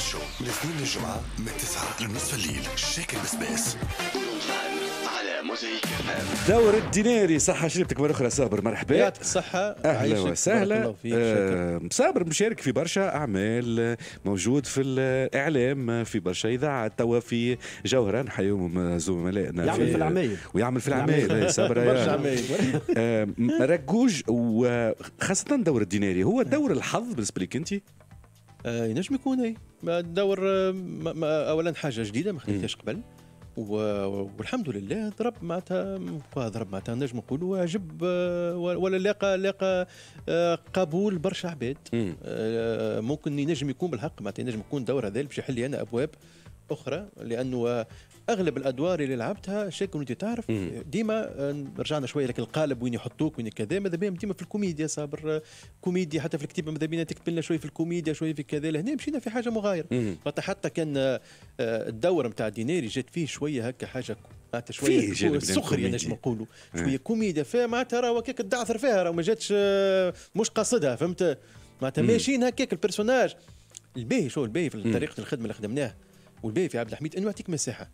شو من الاثنين للجمعة من التسعة لنصف الليل شاكر بسباس على موزيك دور الديناري صحة شربتك مرة أخرى صابر مرحبا يعطيك الصحة أهلا وسهلا صابر مشارك في برشا أعمال موجود في الإعلام في برشا إذاعات توا في جوهرة نحييهم زملائنا يعمل في, في العمايل ويعمل في العمايل صابر برشا عمايل رجوج وخاصة دور الديناري هو نعم. دور الحظ بالنسبة لك أنت؟ آه، ينجم يكون اي الدور آه، اولا حاجه جديده ما خديتهاش قبل والحمد لله ضرب معناتها ضرب معناتها نجم نقولوا عجب آه، ولا لاقى لاقى قبول برشا عباد ممكن ينجم يكون بالحق معناتها ينجم يكون الدور هذا باش يحل لي انا ابواب اخرى لانه اغلب الادوار اللي لعبتها شكل وانت تعرف ديما آه، رجعنا شويه لك القالب وين يحطوك وين كذا ماذا بهم ديما في الكوميديا صابر آه، كوميديا حتى في الكتيبه ماذا بينا تكتب لنا شويه في الكوميديا شويه في كذا لهنا مشينا في حاجه مغايره حتى كان آه، الدور نتاع ديناري جات فيه شويه هكا حاجه معناتها شويه سخريه نجم نقولوا شويه كوميديا فيها معناتها راهو هكاك تدعثر فيها راهو ما جاتش مش قاصدها فهمت معناتها ماشيين هكاك البيرسوناج الباهي شو الباهي في طريقه الخدمه اللي خدمناها والباقي في عبد الحميد انه يعطيك مساحه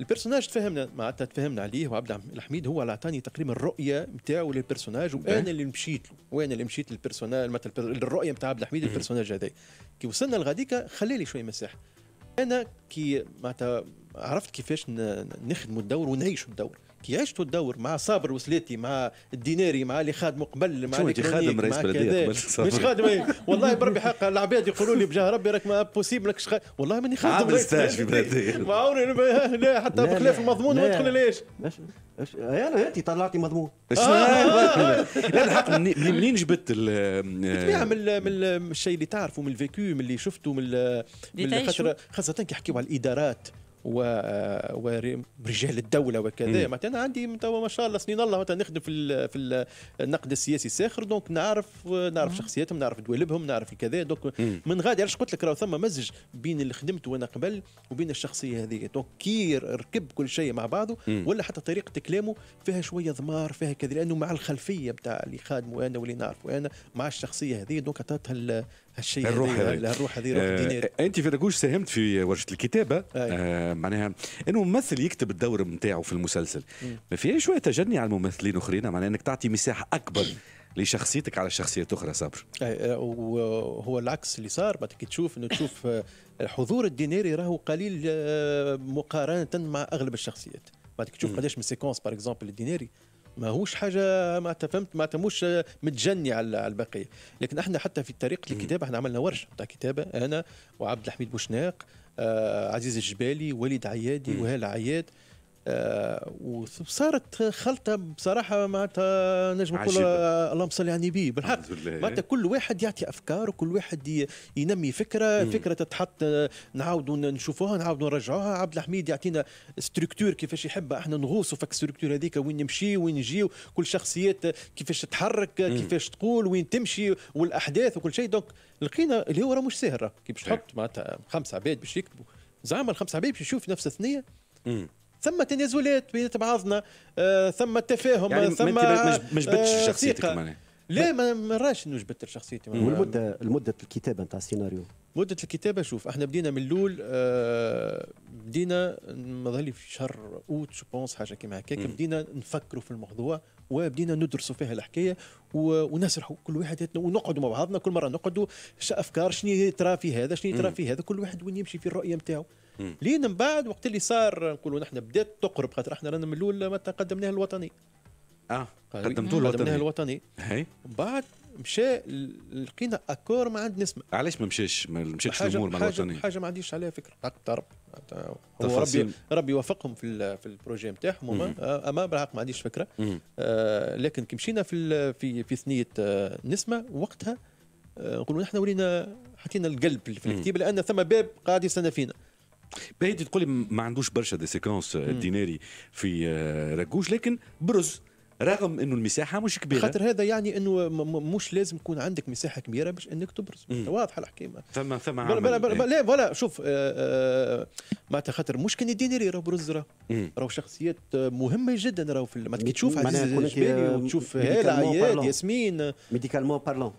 البيرسوناج تفهمنا معناتها تفهمنا عليه وعبد الحميد هو اللي عطاني تقريبا الرؤيه نتاعو للبيرسوناج وانا اللي مشيت له وانا اللي مشيت للبيرسوناج الرؤيه نتاع عبد الحميد البيرسوناج هذا كي وصلنا لغاديكا لي شويه مساحه انا كي معناتها عرفت كيفاش نخدم الدور ونعيش الدور كي عشتوا الدور مع صابر وسلاتي مع الديناري مع اللي خادم قبل مع اللي خادم رئيس بلديه مش خادم إيه. والله بربي حق العباد يقولوا لي بجاه ربي راك ما بوسيبل ماكش والله ماني خادم عامل ستاج في بلديه معاوني لا حتى بخلاف المضمون ما تدخلهاش انا انت طلعتي مضمون آه. لا الحق منين جبت بالطبيعه من من الشيء اللي تعرفه من الفيكيو من اللي شفته من خاصه كي يحكيو على الادارات آه، ورجال الدوله وكذا انا عندي ما شاء الله سنين الله معناتها نخدم في في النقد السياسي الساخر دونك نعرف نعرف شخصياتهم نعرف دوالبهم نعرف كذا دونك من غادي علاش قلت لك راه ثم مزج بين اللي خدمت وانا قبل وبين الشخصيه هذه دونك كي ركب كل شيء مع بعضه ولا حتى طريقه كلامه فيها شويه ضمار فيها كذا لانه مع الخلفيه بتاع اللي خادمه انا واللي نعرفه انا مع الشخصيه هذه دونك عطاتها هالشيء الروح هذه الروح هذه روح آه، دينية انت فيداكوش ساهمت في ورشه الكتابه آه معناها انه ممثل يكتب الدور نتاعو في المسلسل ما فيها شويه تجني على الممثلين اخرين معناها انك تعطي مساحه اكبر لشخصيتك على شخصية أخرى صبر آه، وهو العكس اللي صار بعد كي تشوف أنه تشوف آه، الحضور الديناري راهو قليل مقارنة مع أغلب الشخصيات بعد كي تشوف قداش من سيكونس باغ اكزومبل الديناري ماهوش حاجه ما تفهمت ما تموش آه، متجني على البقيه لكن احنا حتى في طريقه الكتابه احنا عملنا ورشه تاع كتابه انا وعبد الحميد بوشناق آه عزيز الجبالي وليد عيادي وهال عياد آه، وصارت خلطه بصراحه معناتها نجم نقول اللهم صل على النبي بالحق معناتها كل واحد يعطي افكار وكل واحد ينمي فكره مم. فكره تتحط نعاودوا نشوفوها نعاودوا نرجعوها عبد الحميد يعطينا ستركتور كيفاش يحب احنا نغوصوا في الستركتور هذيك وين نمشي وين نجي كل شخصيات كيفاش تتحرك كيفاش تقول وين تمشي والاحداث وكل شيء دونك لقينا اللي هو راه مش ساهره كي باش تحط معناتها خمس عباد باش يكتبوا زعما الخمس عباد باش يشوف نفس الثنيه ثم تنازلات بين بعضنا آه، ثم تفاهم يعني ثم ما جبتش آه، شخصيتك معناها لا ما, نراش راش انه جبت شخصيتي والمده المده الكتابه نتاع السيناريو مده الكتابه شوف احنا بدينا من الاول آه، بدينا مظهر في شهر اوت شو بونس حاجه كيما هكاك بدينا نفكروا في الموضوع وبدينا ندرسوا فيها الحكايه ونسرحوا كل واحد ونقعدوا مع بعضنا كل مره نقعدوا افكار شنو ترى في هذا شنو ترى في هذا كل واحد وين يمشي في الرؤيه نتاعو لين من بعد وقت اللي صار نقولوا نحن بدات تقرب خاطر احنا رانا من الاول ما تقدمناه الوطني اه قدمتوه الوطني قدمناه الوطني هي بعد مشى لقينا اكور ما عند نسمع علاش ما مشاش ما مشاتش الامور مع الوطني حاجه ما عنديش عليها فكره اكثر طرب هو ربي ربي يوفقهم في في البروجي نتاعهم هما آه، اما بالحق ما عنديش فكره آه لكن كي مشينا في في في ثنيه آه نسمه وقتها آه نقولوا نحن ولينا حطينا القلب في الكتيبه لان ثم باب قاعد يستنى فينا باهي تقولي ما عندوش برشا دي سيكونس آه، ديناري في آه، رجوش لكن برز رغم انه المساحه مش كبيره خاطر هذا يعني انه مش لازم يكون عندك مساحه كبيره باش انك تبرز واضحه الحكاية ثم ثم بلا بلا بلا إيه. لا بلا شوف آه، معناتها خاطر مش كان الديناري راه برز راه راهو شخصيات مهمه جدا راهو في ما تشوف عزيز الجبالي وتشوف عياد ياسمين ميديكالمون بارلون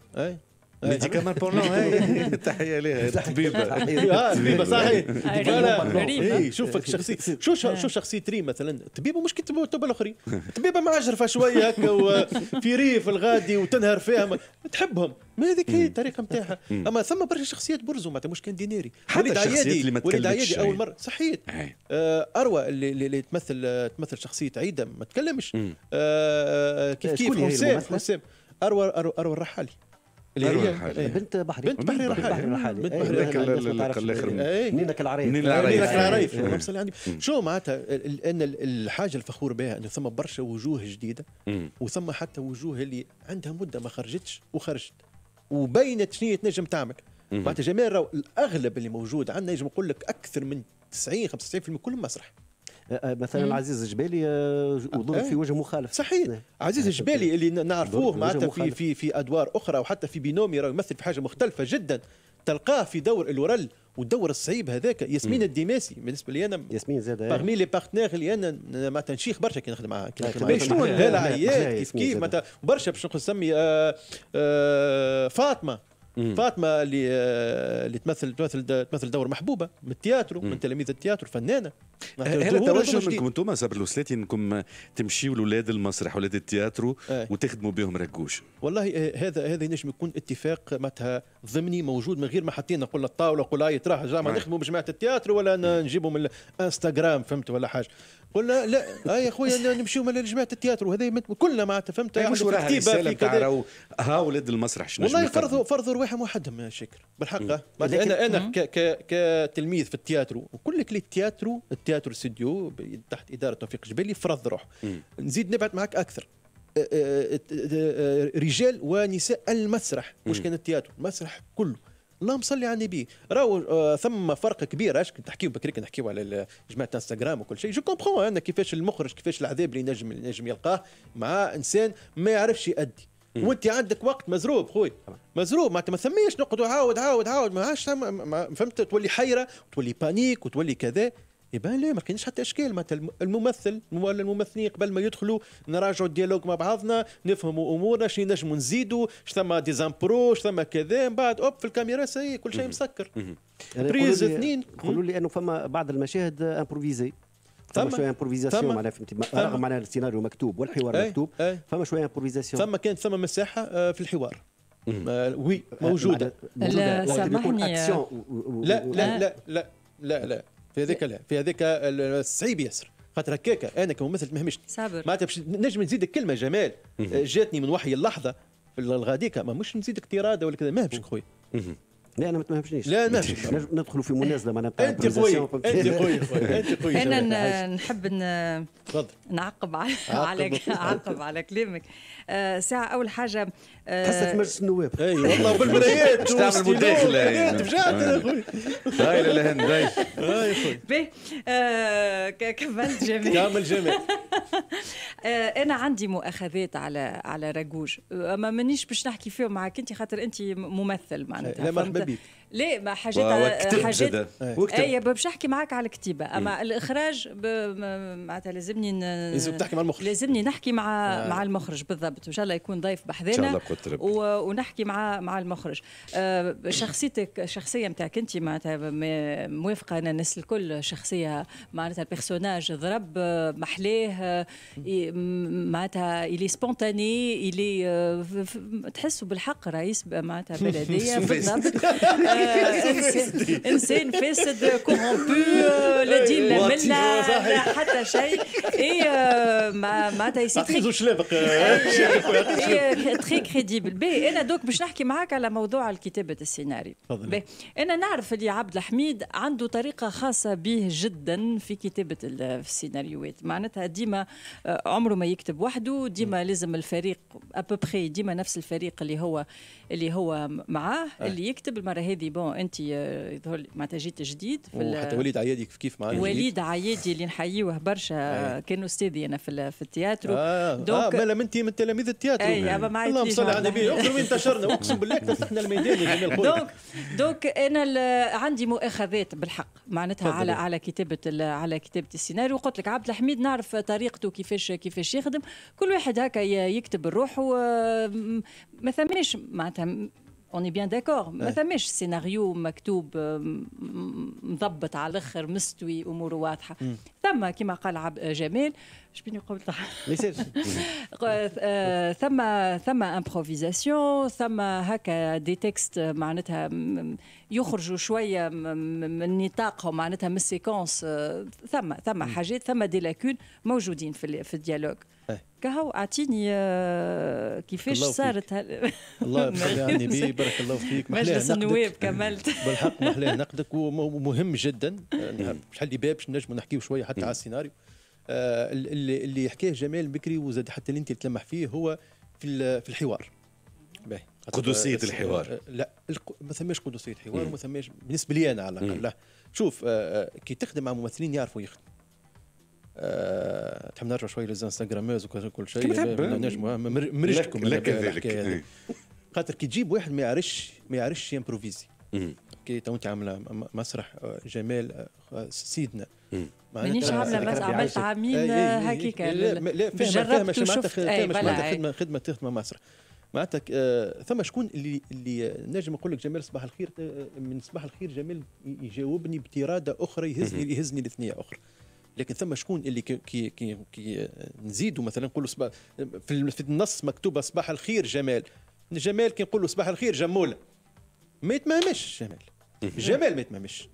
ميديكامال بور نو تحيه ليها طبيبه طبيبه صحيح شوفك شخصيه شوف شخصيه ريم مثلا طبيبه مش كتبوا طب الاخرين طبيبه معجرفه شويه هكا وفي ريف الغادي وتنهر فيها تحبهم ما هذيك هي الطريقه نتاعها اما ثم برشا شخصيات برزوا معناتها مش كان ديناري وليد عيادي وليد عيادي اول مره صحيت آه، اروى اللي, اللي تمثل تمثل شخصيه عيده ما تكلمش آه، آه، كيف كيف حسام حسام اروى اروى الرحالي اللي هي إيه. بنت بحري بنت بحري رحالي بنت بحري الاخر إيه، نينك العريف إيه. نينك العريف نعم. شو معناتها ان الحاجه الفخور بها انه ثم برشا وجوه جديده وثم حتى وجوه اللي عندها مده ما خرجتش وخرجت وبينت شنو تنجم تعمل معناتها جميع الاغلب اللي موجود عندنا نجم نقول لك اكثر من 90 95% كلهم مسرح آه، آه، مثلا مم. عزيز الجبالي آه، وضرب في وجه مخالف صحيح نعم. عزيز الجبالي نعم. اللي نعرفوه معناتها في في في ادوار اخرى وحتى في بينومي راه يمثل في حاجه مختلفه جدا تلقاه في دور الورل والدور الصعيب هذاك ياسمين الديماسي بالنسبه لي انا ياسمين زاد باغمي لي بارتنير اللي انا معناتها نشيخ برشا كي نخدم معاها كي نعم، نخدم شنو العيات كيف كيف معناتها برشا باش نسمي فاطمه مم. فاطمه اللي آه، اللي تمثل تمثل تمثل دور محبوبه من التياترو من تلاميذ التياترو فنانه هذا توجه منكم انتم سابر الوسلاتي انكم تمشيوا لاولاد المسرح ولاد التياترو آه. وتخدموا بهم ركوش والله إيه، هذا هذا ينجم يكون اتفاق معناتها ضمني موجود من غير ما حطينا نقول الطاوله نقول هاي تراها ما نعم. نخدموا بجماعه التياترو ولا نجيبوا من الانستغرام فهمت ولا حاجه قلنا لا آه يا خويا نمشيو مال جماعه التياتر وهذا كلنا معناتها فهمت إيه، مش وراها رساله تاع راهو ها ولد المسرح شنو والله فرضوا فرضوا رواحهم وحدهم يا شكر بالحق انا انا كتلميذ في التياتر وكلك لي التياتر التياتر استوديو تحت اداره توفيق جبالي فرض روح نزيد نبعد معك اكثر رجال ونساء المسرح مش كان التياتر المسرح كله اللهم صل على النبي راهو آه، ثم فرق كبير اش كنت نحكيو بكري كنت نحكيو على جماعه انستغرام وكل شيء جو كومبخون انا كيفاش المخرج كيفاش العذاب اللي نجم نجم يلقاه مع انسان ما يعرفش يأدي وانت عندك وقت مزروب خويا مزروب معناتها ما ثماش نقعدوا عاود عاود عاود ما عادش فهمت تولي حيره وتولي بانيك وتولي كذا يبان لا ما كاينش حتى اشكال معناتها الممثل ولا الممثلين قبل ما يدخلوا نراجعوا الديالوج مع بعضنا نفهموا امورنا شنو نجموا نزيدوا اش ثما ديزامبرو اش ثما كذا من بعد اوب في الكاميرا سي كل شيء مسكر بريز اثنين قولوا لي انه فما بعض المشاهد امبروفيزي فما شويه امبروفيزاسيون معناها فهمتي رغم معناها السيناريو مكتوب والحوار أي مكتوب أي فما شويه امبروفيزاسيون ثم كانت ثم مساحه في الحوار وي موجوده لا سامحني لا لا لا لا لا في هذيك لا في هذيك الصعيب ياسر خاطر هكاك انا كممثل مهمش صابر معناتها نجم نزيدك كلمه جمال جاتني من وحي اللحظه الغاديكا ما مش نزيدك تيراده ولا كذا ماهمش خويا لا انا ما تمهمشنيش لا ما ندخلوا في منازله معناها انت خويا انت قوي انت قوي انا نحب نعقب على نعقب على كلامك آه، ساعه اول حاجه آه، في مجلس النواب اي والله بالمرايات باش تعمل مداخله يعني. يا خويا هاي للهند هاي هاي آه، باهي كملت جميل كامل جميل انا عندي مؤاخذات على على راجوج اما مانيش باش نحكي فيهم معاك انت خاطر انت ممثل معناتها Acredito. لا ما حاجات حاجات اي باش احكي معاك على الكتيبه اما إيه. الاخراج معناتها لازمني ن... لازم تحكي مع المخرج لازمني نحكي مع آه. مع المخرج بالضبط ان شاء الله يكون ضيف بحذانا و... ونحكي مع مع المخرج آه، شخصيتك الشخصيه نتاعك انت معناتها موافقه انا الناس الكل شخصيه معناتها بيرسوناج ضرب محلاه معناتها الي سبونتاني الي تحسوا بالحق رئيس معناتها بلديه بالضبط انسان فاسد كورومبو لا دين لا مله لا حتى شيء اي معناتها يعطيك شلابك تري كريديبل باهي انا دوك باش نحكي معاك على موضوع الكتابة السيناريو تفضلي انا نعرف اللي عبد الحميد عنده طريقه خاصه به جدا في كتابه السيناريوهات معناتها ديما آه، عمره ما يكتب وحده ديما لازم الفريق ابوبخي ديما نفس الفريق اللي هو اللي هو معاه اللي يكتب المره هذه لي بون انت آه، يظهر معناتها جيت جديد في حتى وليد عيادي كيف كيف معايا وليد عيادي اللي نحييوه برشا كان استاذي انا في, في التياترو آه،, آه دونك آه مالا انت من تلاميذ التياترو اي اما ما اللهم صل على النبي اخر وين انتشرنا اقسم بالله كثرتنا الميدان دونك دونك انا عندي مؤاخذات بالحق معناتها على على كتابه على كتابه السيناريو قلت لك عبد الحميد نعرف طريقته كيفاش كيفاش يخدم كل واحد هكا يكتب الروح ما ثماش معناتها اون اي بيان داكور ما ثماش سيناريو مكتوب آه، مضبط على الاخر مستوي اموره واضحه ثم كما قال عب جمال شبيني يقول ثم ثم امبروفيزاسيون ثم هكا دي تكست آه، معناتها يخرجوا شويه من نطاقهم معناتها من السيكونس آه، ثم ثم حاجات ثم دي لاكون موجودين في الديالوج كهو اعطيني آه، كيفاش صارت هل... الله يخلي عني بي بارك الله فيك مجلس النواب كملت بالحق محلاه نقدك ومهم جدا نعم. شحال لي باب باش نجم نحكيو شويه حتى على السيناريو آه، اللي اللي حكاه جمال بكري وزاد حتى اللي انت تلمح فيه هو في في الحوار قدسيه آه، الحوار لا ما ثماش قدسيه الحوار وما ثماش بالنسبه لي انا على الاقل شوف كي تخدم مع ممثلين يعرفوا يخدموا آه، تحب نرجع شويه للانستغراميز وكل شيء نجم مرجتكم لك ذلك إيه. خاطر كي تجيب واحد ما يعرفش ما يعرفش يمبروفيزي كي تو انت عامله مسرح آه، جمال آه، سيدنا مانيش عامله بس عملت عامين هكيك إيه، إيه، لا فاهمه فاهمه معناتها خدمه خدمه مسرح معناتها ثم شكون اللي اللي نجم نقول لك جمال صباح الخير من صباح الخير جمال يجاوبني بتراده اخرى يهزني يهزني لثنيه اخرى لكن ثم شكون اللي كي كي, كي, نزيدوا مثلا نقولوا في النص مكتوبه صباح الخير جمال جمال كي نقولوا صباح الخير جموله ما يتمهمش جمال جمال ما يتمهمش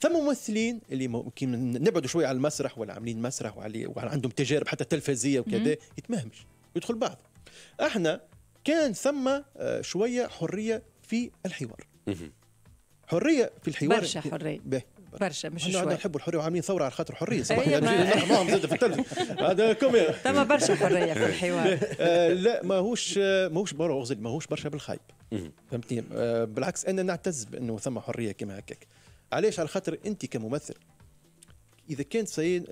ثم ممثلين اللي ممكن نبعدوا شويه على المسرح ولا عاملين مسرح وعلي وعندهم تجارب حتى تلفزيه وكذا يتمهمش يدخل بعض احنا كان ثم آه، شويه حريه في الحوار حريه في الحوار برشا حريه برشا مش شويه عندنا نحبوا الحريه وعاملين ثوره على خاطر الحريه صباح إيه، معهم زاد في التلفزيون هذا كومير ثم برشا حريه في إيه. الحوار آه، لا ماهوش ماهوش ماهوش برشا بالخايب فهمتني آه، بالعكس انا نعتز بانه ثم حريه كما هكاك علاش على خاطر انت كممثل اذا كان سي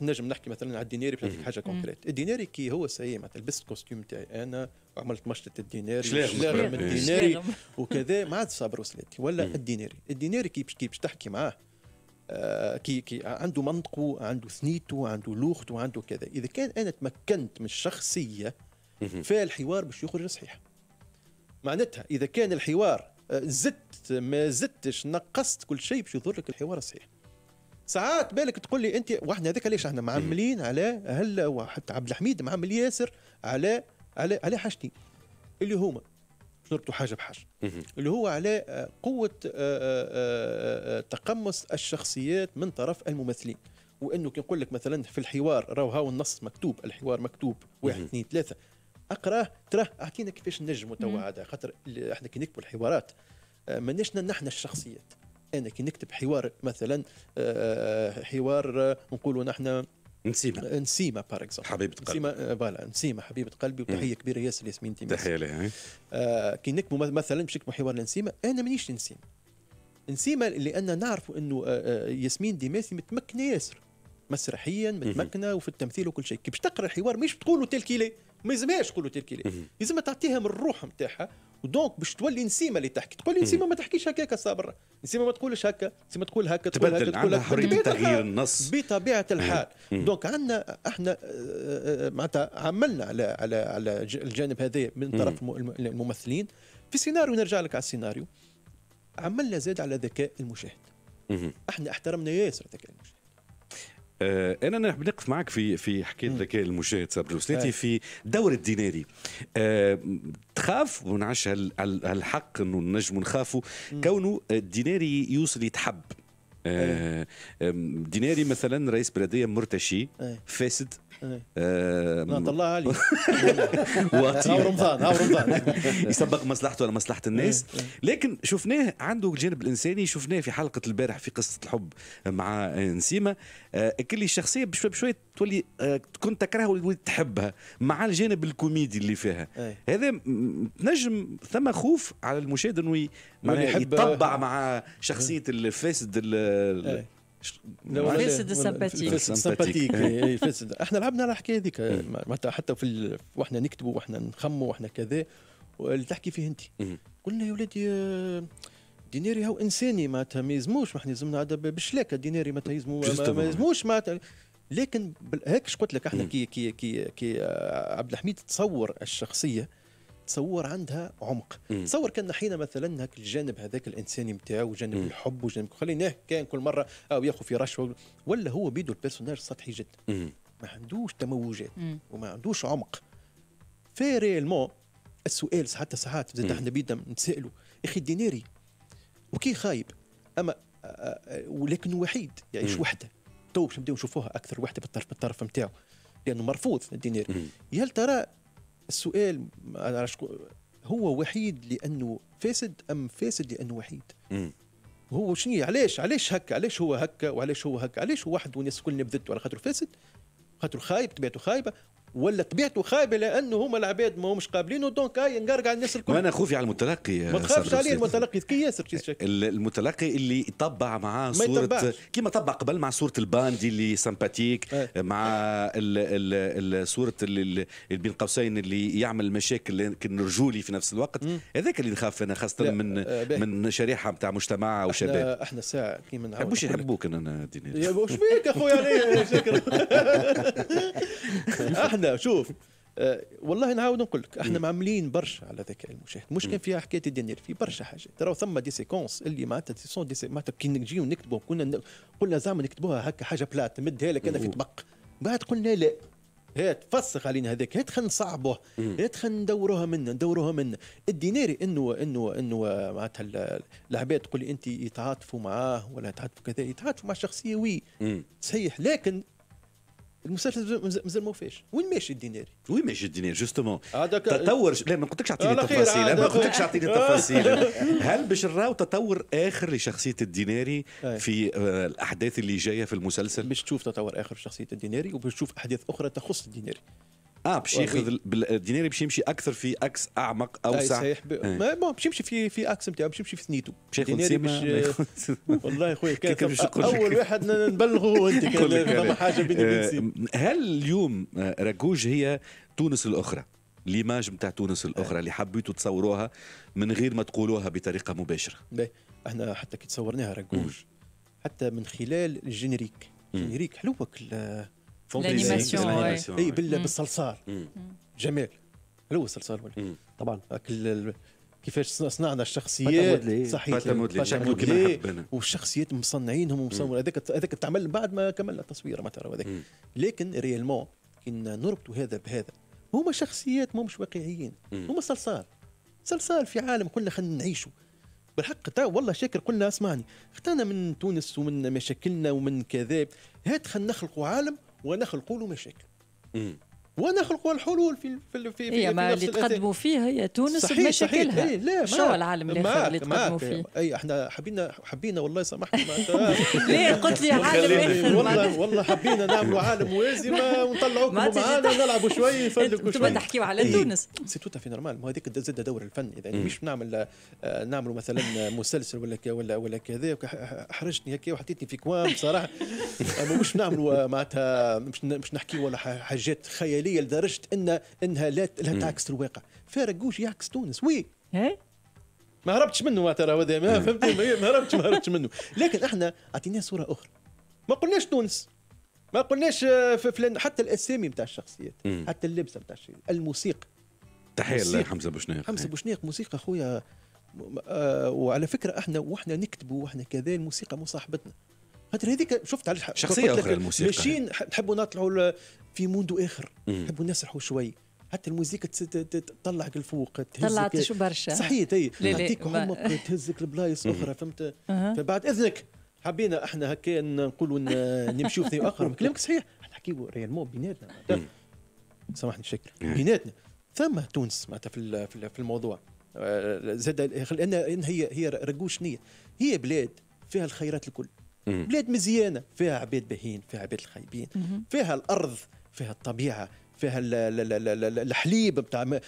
نجم نحكي مثلا على الديناري باش نعطيك حاجه كونكريت الديناري كي هو سي معناتها لبست كوستيوم تاعي انا وعملت مشطه الديناري شلاغ من الديناري وكذا ما عاد صابر وصلتي ولا الديناري الديناري كي باش تحكي معاه آه، كي كي عنده منطقه عنده ثنيته عنده لوخته عنده كذا اذا كان انا تمكنت من الشخصيه فالحوار باش يخرج صحيح معناتها اذا كان الحوار آه، زدت ما زدتش نقصت كل شيء باش يضرك الحوار صحيح ساعات بالك تقول لي انت واحنا هذاك علاش احنا معملين على هلا وحتى عبد الحميد معمل ياسر على على على حاجتين اللي هما نربطوا حاجه بحاجه اللي هو على آه، قوه آه، آه، تقمص الشخصيات من طرف الممثلين وانه كي نقول لك مثلا في الحوار راهو هاو النص مكتوب الحوار مكتوب واحد اثنين ثلاثه اقراه تراه اعطينا كيفاش نجموا توا هذا خاطر احنا كي نكتبوا الحوارات ماناش نحن الشخصيات انا كي نكتب حوار مثلا حوار نقولوا نحن نسيمة نسيمة بار اكزومبل حبيبة قلبي نسيمة آه، فوالا نسيمة حبيبة قلبي وتحية كبيرة ياسر ياسمين تيمس تحية لها إيه. آه كي نكتبوا مثلا باش نكتبوا حوار لنسيمة أنا مانيش نسيمة نسيمة لأن نعرف أنه آه، آه، ياسمين ديماسي متمكنة ياسر مسرحيا متمكنة وفي التمثيل وكل شيء كي باش تقرا الحوار مش بتقولوا تلكيلي ما يلزمهاش تقولوا تلكيلي يلزمها تعطيها من الروح نتاعها ودونك باش تولي نسيمه اللي تحكي تقول لي نسيمه ما تحكيش هكاك صابر نسيمه ما تقولش هكا نسيمه تقول هكا تقول هكا تقول هكا حريه تغيير النص بطبيعه الحال دونك عندنا احنا آه، آه، آه، معناتها عملنا على على على الجانب هذا من طرف الممثلين في سيناريو نرجع لك على السيناريو عملنا زاد على ذكاء المشاهد احنا احترمنا ياسر ذكاء المشاهد آه، انا نحب نقف معك في في حكايه الذكاء المشاهد صبري طيب. وسلاتي في دور الديناري آه تخاف ونعش هالحق انه النجم نخافه كونه الديناري يوصل يتحب إيه. آه ديناري مثلا رئيس بلديه مرتشي إيه. فاسد إيه. آه طلعها عليك هاو رمضان هاو رمضان يسبق مصلحته ولا مصلحه الناس إيه، إيه. لكن شفناه عنده الجانب الانساني شفناه في حلقه البارح في قصه الحب مع نسيمه آه، كل الشخصيه بشوي بشوي تولي آه، تكون تكرهها وتولي تحبها مع الجانب الكوميدي اللي فيها هذا نجم ثم خوف على المشاهد انه يتطبع مع شخصيه الفاسد الفاسد السمباتيك الفاسد السمباتيك الفاسد إيه، إيه، احنا لعبنا على الحكايه هذيك معناتها حتى في واحنا نكتبوا واحنا نخموا واحنا كذا اللي تحكي فيه انت قلنا يا ولادي آه، ديناري هو انساني معناتها ما يلزموش احنا يلزمنا عاد بالشلاكه ديناري معناتها يلزمو ما يلزموش معناتها لكن هيك قلت لك احنا كي كي كي كي آه، عبد الحميد تصور الشخصيه تصور عندها عمق تصور كان حين مثلا هك الجانب هذاك الانساني نتاعو وجانب الحب وجانب خليناه كان كل مره او ياخذ في رشوه ولا هو بيدو البيرسوناج سطحي جدا ما عندوش تموجات وما عندوش عمق فريلمون السؤال حتى ساعات زاد احنا بيدنا نتسائلوا يا اخي ديناري وكي خايب اما آه، آه، ولكن وحيد يعيش مم. وحده تو باش نبداو نشوفوها اكثر وحده بالطرف بالطرف نتاعو لانه مرفوض الدينار هل ترى السؤال هو وحيد لانه فاسد ام فاسد لانه وحيد مم. هو شنو علاش علاش هكا علاش هو هكا وعلاش هو هكا علاش هو وحده والناس الكل نبذته على خاطر فاسد خاطر خايب طبيعته خايبه ولا طبيعته خايبه لانه هما العباد ما همش قابلين ودونك هاي نقرقع الناس الكل انا خوفي على المتلقي ما تخافش عليه المتلقي ذكي ياسر المتلقي اللي طبع معاه صوره كيما طبع قبل مع صوره الباندي اللي سامباتيك آه. مع صوره اللي بين قوسين اللي يعمل مشاكل لكن رجولي في نفس الوقت هذاك اللي نخاف انا خاصه من آه، من شريحه نتاع مجتمع او شباب احنا ساعه كيما ما يحبوش يحبوك انا دينير وش بيك اخويا علي شكرا احنا شوف آه، والله نعاود نقول لك احنا معملين برشا على ذكاء المشاهد مش كان فيها حكايه الدينير في برشا حاجات ترى ثم دي سيكونس اللي معناتها دي سون دي معناتها كي نجيو نكتبوا كنا قلنا زعما نكتبوها هكا حاجه بلات مدها لك انا في طبق بعد قلنا لا هات فسخ علينا هذاك هات خلينا نصعبوه هات خلينا ندوروها منا ندوروها منا الديناري انه انه انه معناتها العباد تقول انت يتعاطفوا معاه ولا يتعاطفوا كذا يتعاطفوا مع الشخصيه وي صحيح لكن المسلسل مازال ما فيش وين ماشي الدينار وين ماشي الدينار جوستومون هذاك تطور لا ما قلتلكش اعطيني التفاصيل ما قلتلكش اعطيني التفاصيل هل باش نراو تطور اخر لشخصيه الديناري في آه، الاحداث اللي جايه في المسلسل باش تشوف تطور اخر في شخصيه الديناري وباش تشوف احداث اخرى تخص الديناري اه باش ياخذ الدينار باش يمشي اكثر في اكس اعمق اوسع صحيح بون إيه. باش يمشي في في اكس نتاعو باش يمشي في ثنيته باش ياخذ باش والله خويا كان اول واحد نبلغه هو انت كان حاجه بيني وبين إيه، هل اليوم آه، راكوج هي تونس الاخرى ليماج نتاع تونس الاخرى اللي حبيتوا تصوروها من غير ما تقولوها بطريقه مباشره باهي احنا حتى كي تصورناها راكوج حتى من خلال الجينيريك جينيريك حلو الانيماسيون اي mm. بالصلصال mm. جمال هو الصلصال mm. طبعا كيفاش صنعنا الشخصيات صحيح مودلي والشخصيات مصنعينهم ومصور هذاك هذاك تعمل بعد ما كملنا التصوير ما ترى هذاك لكن ريالمون كي نربطوا هذا بهذا هما شخصيات مش واقعيين هما صلصال صلصال في عالم قلنا خلينا نعيشوا بالحق تا والله شاكر قلنا اسمعني اختنا من تونس ومن مشاكلنا ومن كذا هات خلينا نخلقوا عالم ونخلق له مشاكل. ونخلقوا الحلول في في في, في, ما اللي تقدموا فيه هي تونس صحيح بمشاكلها صحيح. إيه لا شو العالم الاخر اللي تقدموا فيه اي احنا حبينا حبينا والله سامحني لا قلت لي عالم اخر والله والله حبينا نعملوا عالم موازي ونطلعوكم معانا نلعبوا شوي نفرجوا شوي تحكيوا على إيه. تونس سي توتا في نورمال ما هذيك زاد دور الفن اذا مش نعمل آه، نعملوا مثلا مسلسل ولا ولا ولا كذا احرجتني هكا وحطيتني في كوام بصراحه مش نعملوا آه، معناتها مش نحكيوا ولا حاجات خياليه الجزائريه لدرجه ان انها لا تعكس الواقع فارقوش يعكس تونس وي إيه؟ ما هربتش منه ترى هذا ما فهمت ما هربتش ما هربتش منه لكن احنا اعطيناه صوره اخرى ما قلناش تونس ما قلناش آه، في فلان حتى الاسامي نتاع الشخصيات حتى اللبسه نتاع الموسيقى تحيه لحمزه بوشناق حمزه بوشناق إيه. موسيقى خويا آه، وعلى فكره احنا واحنا نكتبوا واحنا كذا الموسيقى مصاحبتنا خاطر هذيك شفت علاش شخصيه اخرى الموسيقى ماشيين نحبوا نطلعوا في موندو اخر نحبوا نسرحوا شوي حتى الموزيكا تطلعك الفوق طلعتش برشا صحيت اي تعطيك عمق تهزك لبلايص اخرى فهمت فبعد اذنك حبينا احنا هكا نقولوا نمشيو في اخر كلامك صحيح نحكيو ريال مو بيناتنا سامحني الشكل بيناتنا ثم تونس معناتها في في الموضوع آه، زاد لان هي هي رجوش نيه هي بلاد فيها الخيرات الكل بلاد مزيانه فيها عباد باهين فيها عباد الخايبين فيها الارض فيها الطبيعه فيها الحليب بتاع من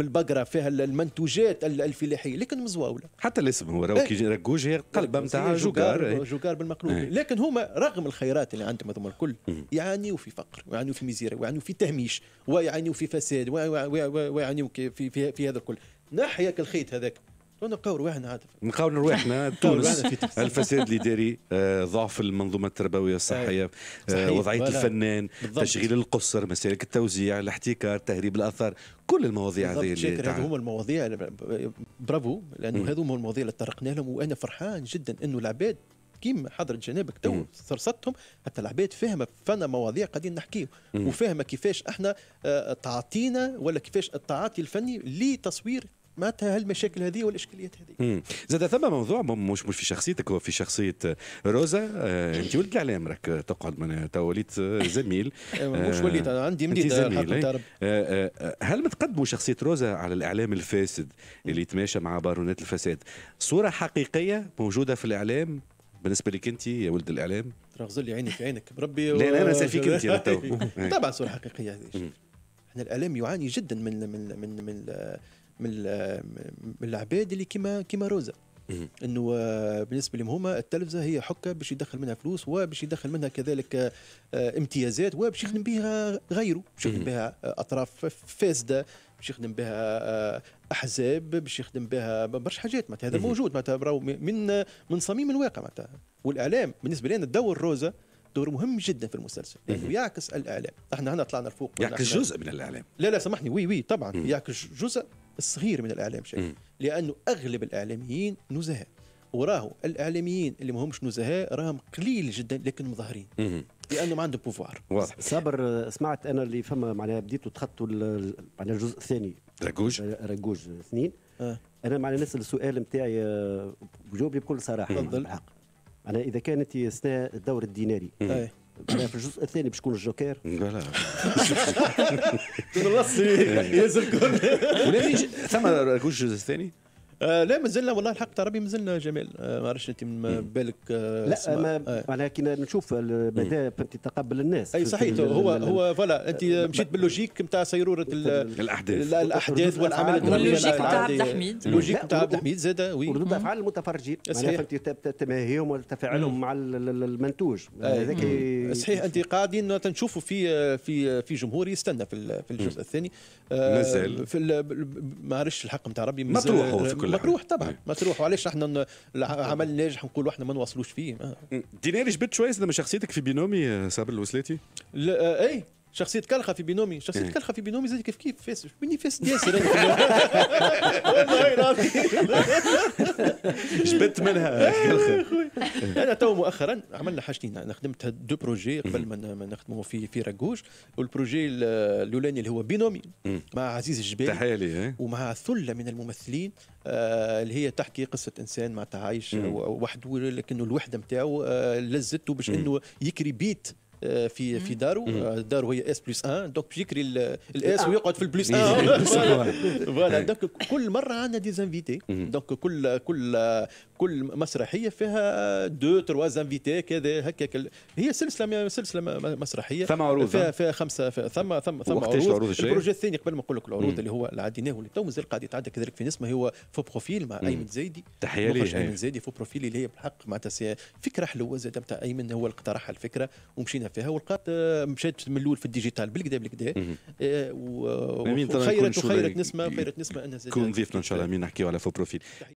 البقره فيها المنتوجات الفلاحيه لكن مزواوله حتى الاسم هو راهو كي رجوج هي قلبه نتاع جوكار جوكار إيه. بالمقلوب ايه. لكن هما رغم الخيرات اللي عندهم هذوما الكل يعانيوا في فقر ويعانيوا في مزيره ويعانيوا في تهميش ويعانيوا في فساد ويعانيوا في, في, في, في هذا الكل ناحيه الخيط هذاك نلقاو رواحنا هذا نلقاو رواحنا تونس الفساد الاداري آه، ضعف المنظومه التربويه الصحيه آه، وضعيه الفنان تشغيل القصر مسالك التوزيع الاحتكار تهريب الاثار كل المواضيع هذه اللي هذو هما المواضيع برافو لانه هذو هما المواضيع اللي تطرقنا لهم وانا فرحان جدا انه العباد كيما حضرة جنابك تو صرصتهم حتى العباد فاهمه فانا مواضيع قاعدين نحكيه وفاهمه كيفاش احنا آه، تعاطينا ولا كيفاش التعاطي الفني لتصوير معناتها هالمشاكل هذه والاشكاليات هذه زاد ثم موضوع مش مش في شخصيتك هو في شخصيه روزا آه، انت ولد الاعلام راك تقعد من وليت آه، زميل أيوة، مش وليت انا عندي مديد آه، إيه؟ هل متقدموا شخصيه روزا على الاعلام الفاسد اللي يتماشى مع بارونات الفساد صوره حقيقيه موجوده في الاعلام بالنسبه لك انت يا ولد الاعلام رغزل لي عيني في عينك بربي و... لا لا انا فيك انت طبعا صوره حقيقيه هذه احنا الاعلام يعاني جدا من من من, من من من العباد اللي كيما كيما روزا انه آه، بالنسبه لهم هما التلفزه هي حكه باش يدخل منها فلوس وباش يدخل منها كذلك آه، آه، امتيازات وباش يخدم بها غيره باش يخدم بها اطراف فاسده باش يخدم بها احزاب باش يخدم بها برشا حاجات معناتها هذا موجود معناتها من من صميم الواقع معناتها والاعلام بالنسبه لنا دور روزا دور مهم جدا في المسلسل لانه يعني يعكس الاعلام احنا هنا طلعنا لفوق يعكس جزء من الاعلام لا لا سامحني وي وي طبعا يعكس جزء الصغير من الاعلام شكل لانه اغلب الاعلاميين نزهاء وراهو الاعلاميين اللي ماهمش نزهاء راهم قليل جدا لكن مظهرين ما عندهم بوفوار واضح صابر سمعت انا اللي فما معناها بديتوا تخطوا معناها الجزء الثاني رجوج رجوج اثنين آه. انا معناها نسال السؤال نتاعي آه، جاوبني بكل صراحه تفضل معناها اذا كانت سنه الدور الديناري في الجزء الثاني باش تكون الجوكر لا لا تنلص يهز ثم الجزء الثاني آه، لا مازلنا والله الحق ترى مازلنا جميل آه، ما عرفتش انت من بالك آه، لا ما ولكن نشوف بدا تقبل الناس اي صحيح هو هو فوالا انت مشيت باللوجيك نتاع سيروره الاحداث الاحداث والاعمال اللوجيك نتاع عبد الحميد اللوجيك نتاع عبد الحميد زاد وي وردود افعال المتفرجين فهمت تماهيهم وتفاعلهم مع المنتوج صحيح انت قاعدين تنشوفوا في في في جمهور يستنى في الجزء الثاني مازال ما عرفتش الحق نتاع ربي مازال مطروح هو في كل مطروح طبعا إيه. مطروح وعلاش احنا العمل ناجح نقولوا احنا ما نوصلوش فيه آه. ديناري جبت شويه من شخصيتك في بينومي آه، صابر الوسلاتي؟ آه، اي شخصيه كلخه في بينومي شخصيه إيه. كلخه في بينومي زي كيف كيف فيس مني فيس ياسر والله جبت منها كلخه انا تو مؤخرا عملنا حاجتين انا خدمت دو بروجي قبل ما نخدموا في في راكوش والبروجي الاولاني اللي هو بينومي مع عزيز الجبال تحيه ليه ومع ثله من الممثلين آه، اللي هي تحكي قصه انسان مع تعايش وحده لكنه الوحده نتاعو آه، لزته باش انه يكري بيت آه، في في داره آه، داره هي اس بلس 1 دونك يكري الاس ويقعد في البلس 1 فوالا دونك كل مره عندنا دي زانفيتي دونك كل كل كل مسرحيه فيها دو تروا زانفيتي كذا هكا هي سلسله سلسله مسرحيه ثم عروض فيها, فيها خمسه فيها ثم ثم ثم عروض البروجي الثاني قبل ما نقول لك العروض اللي هو اللي عديناه واللي تو مازال قاعد يتعدى كذلك في نسمه هو فو بروفيل مع ايمن زايدي تحيه ليه ايمن زايدي فو بروفيل اللي هي بالحق معناتها فكره حلوه زاد ايمن هو اللي اقترحها الفكره ومشينا فيها ولقات آه، مشات من الاول في الديجيتال بالكدا بالكدا آه، وخيرت وخيرت نسمه خيرت نسمه انها كون ضيفنا ان شاء الله مين نحكيو على فو بروفيل